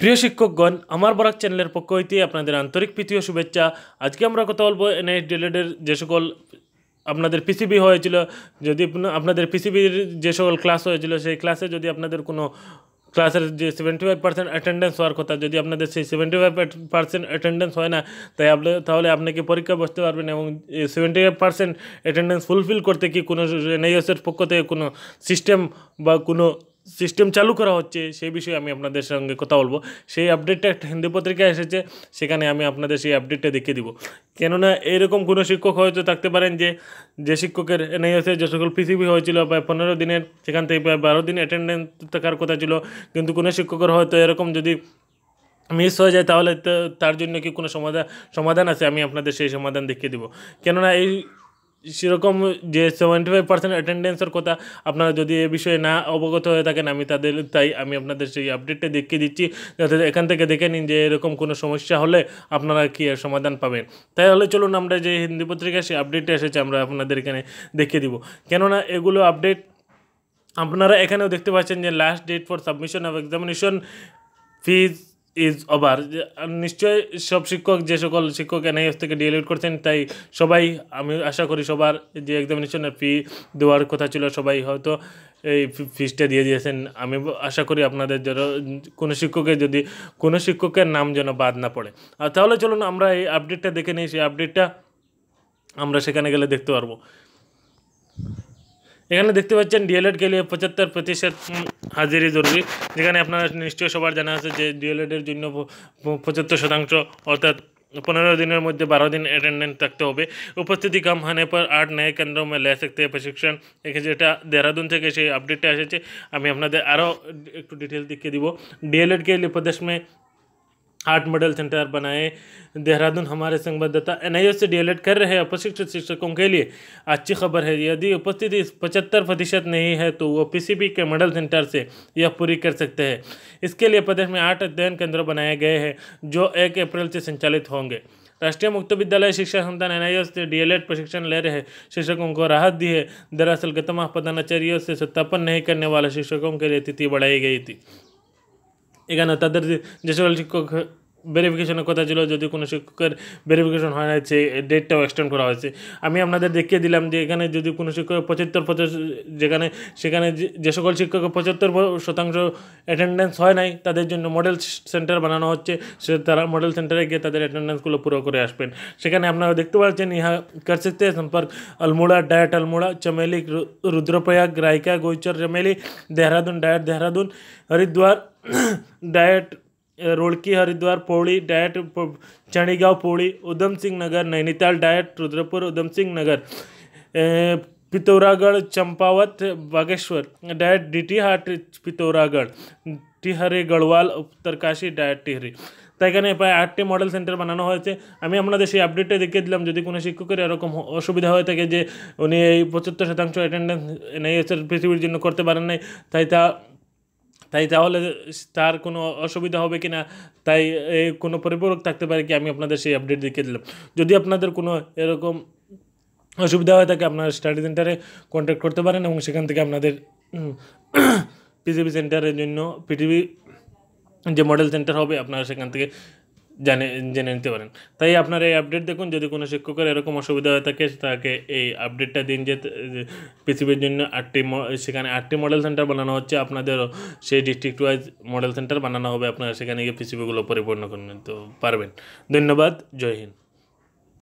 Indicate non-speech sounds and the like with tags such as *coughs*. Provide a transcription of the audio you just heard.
প্রিয় শিক্ষকগণ আমার বরাক চ্যানেলের পক্ষ হইতে আপনাদের আন্তরিক প্রীতীয় শুভেচ্ছা আজকে আমরা কথা বলবো এনআইএস ডিলেডের যে সকল আপনাদের পিসিবি হয়েছিল যদি আপনাদের পিসিবির যে সকল ক্লাস হয়েছিল সেই ক্লাসে যদি আপনাদের কোনো ক্লাসের যে সেভেন্টি ফাইভ পার্সেন্ট অ্যাটেন্ডেন্স হওয়ার কথা যদি আপনাদের সেই সেভেন্টি ফাইভ পার্সেন্ট অ্যাটেন্ডেন্স হয় না তাই আপনি তাহলে আপনাকে পরীক্ষা বসতে পারবেন এবং seventy five percent attendance fulfil করতে কি কোনো এনআইএসের পক্ষ থেকে কোনো সিস্টেম বা কোনো সিস্টেম চালু করা হচ্ছে সেই বিষয়ে আমি আপনাদের সঙ্গে কথা বলবো সেই আপডেটটা একটা হিন্দি পত্রিকায় এসেছে সেখানে আমি আপনাদের সেই আপডেটটা দেখিয়ে দিব কেননা এরকম কোনো শিক্ষক হয়তো থাকতে পারেন যে যে শিক্ষকের এনআইএসে যে সকল পিসিবি হয়েছিল বা পনেরো দিনের সেখান থেকে প্রায় বারো দিন অ্যাটেন্ডেন্স থাকার কথা ছিল কিন্তু কোনো শিক্ষকের হয়তো এরকম যদি মিস হয়ে যায় তাহলে তার জন্য কি কোনো সমাধান সমাধান আছে আমি আপনাদের সেই সমাধান দেখিয়ে দিব কেননা এই সেরকম যে সেভেন্টি ফাইভ পার্সেন্ট অ্যাটেন্ডেন্সের কথা আপনারা যদি এ বিষয়ে না অবগত হয়ে থাকেন আমি তাদের তাই আমি আপনাদের সেই আপডেটটা দেখিয়ে দিচ্ছি যাতে এখান থেকে দেখে নিন যে এরকম কোনো সমস্যা হলে আপনারা কি সমাধান পাবেন তাই হলে চলুন আমরা যে হিন্দি পত্রিকা সেই আপডেটটা এসেছে আমরা আপনাদের এখানে দেখিয়ে দিব কেননা এগুলো আপডেট আপনারা এখানেও দেখতে পাচ্ছেন যে last date for submission of examination fees is over নিশ্চয়ই সব শিক্ষক যে সকল শিক্ষক এনআইএস থেকে ডিএলএড করছেন তাই সবাই আমি আশা করি সবার যে এক্সামিনেশনের ফি দেওয়ার কথা ছিল সবাই হয়তো এই ফিসটা দিয়ে দিয়েছেন আমি আশা করি আপনাদের যেন কোনো শিক্ষকের যদি কোনো শিক্ষকের নাম যেন বাদ না পড়ে আর তাহলে চলুন আমরা এই আপডেটটা দেখে নিই সেই আপডেটটা আমরা সেখানে গেলে দেখতে পারবো এখানে দেখতে পাচ্ছেন ডিএলএড গেলে পঁচাত্তর প্রতিশত হাজিরই জরুরি যেখানে আপনারা নিশ্চয়ই সবার জানা আছে যে ডিএলএডের জন্য পঁচাত্তর শতাংশ অর্থাৎ পনেরো দিনের মধ্যে বারো দিন অ্যাটেন্ডেন্স থাকতে হবে উপস্থিতি কম হানে পর আট ন্যায় কেন্দ্র में ले প্রশিক্ষণ हैं এখানে যেটা দেহরাদুন থেকে সেই আপডেটটা এসেছে আমি আপনাদের আরও একটু ডিটেল দেখিয়ে দিব ডিএলএড কে প্রদেশ प्रदेश आठ मॉडल सेंटर बनाए देहरादून हमारे संवाददाता एन से डीएलएड कर रहे अप्रशिक्षित शिक्षकों के लिए अच्छी खबर है यदि उपस्थिति पचहत्तर प्रतिशत नहीं है तो वो पीसीबी के मॉडल सेंटर से यह पूरी कर सकते हैं इसके लिए प्रदेश में आठ अध्ययन केंद्र बनाए गए हैं जो एक अप्रैल से संचालित होंगे राष्ट्रीय मुक्त विद्यालय शिक्षा संस्थान एन से डीएलएड प्रशिक्षण ले रहे शिक्षकों को राहत दी है दरअसल गतमा प्रधानाचार्यों से सत्यापन नहीं करने वाले शिक्षकों के लिए तिथि बढ़ाई गई थी এখানে তাদের যে সকল শিক্ষক ভেরিফিকেশনের কথা ছিল যদি কোনো শিক্ষকের ভেরিফিকেশন হয় না সেই ডেটটাও এক্সটেন্ড করা হয়েছে আমি আপনাদের দেখিয়ে দিলাম যে এখানে যদি কোনো শিক্ষকের পঁচাত্তর যেখানে সেখানে যে সকল শিক্ষকের পঁচাত্তর শতাংশ অ্যাটেন্ডেন্স হয় নাই তাদের জন্য মডেল সেন্টার বানানো হচ্ছে সে তারা মডেল সেন্টারে গিয়ে তাদের অ্যাটেন্ডেন্সগুলো পুরো করে আসবেন সেখানে আপনারা দেখতে পাচ্ছেন ইহা কারসিতে সম্পর্ক আলমোড়া ডায়েট আলমোড়া চমেলি রুদ্রপ্রয়াগ রায়কা Gauchar Chamoli Dehradun DIET Dehradun Haridwar DIET Roorkee Haridwar Pauri DIET Chadigaon Pauri Udham Singh Nagar Nainital DIET Rudrapur Udham Singh Nagar Pithoragarh Champawat Bageshwar DIET Didihat Pithoragarh Tehri Garhwal Uttarkashi DIET Tehri তাই এখানে প্রায় আটটি মডেল সেন্টার বানানো হয়েছে আমি আপনাদের সেই আপডেটটা দেখিয়ে দিলাম যদি কোনো শিক্ষকের এরকম অসুবিধা হয়ে থাকে যে উনি এই পঁচাত্তর শতাংশ অ্যাটেন্ডেন্স এনআইএসের পৃথিবীর জন্য করতে পারেন নাই তাই তা তাই তাহলে তার কোনো অসুবিধা হবে কি না তাই কোনো পরিপূরক থাকতে পারে কি আমি আপনাদের সেই আপডেট দেখিয়ে দিলাম যদি আপনাদের কোনো এরকম অসুবিধা হয় থাকে আপনারা স্টাডি সেন্টারে কন্ট্যাক্ট করতে পারেন এবং সেখান থেকে আপনাদের পিজিবি সেন্টারের *coughs* জন্য পিটিভি যে মডেল সেন্টার হবে আপনারা সেখান থেকে জানে জেনে নিতে পারেন তাই আপনার এই আপডেট দেখুন যদি কোনো শিক্ষকের এরকম অসুবিধা হয়ে থাকে তাকে এই আপডেটটা দিন যে পৃথিবীর জন্য আটটি সেখানে আটটি মডেল সেন্টার বানানো হচ্ছে আপনাদেরও সেই ডিস্ট্রিক্ট ওয়াইজ মডেল সেন্টার বানানো হবে আপনারা সেখানে গিয়ে পৃথিবীগুলো পরিপূর্ণ করে নিতে পারবেন ধন্যবাদ জয় হিন্দ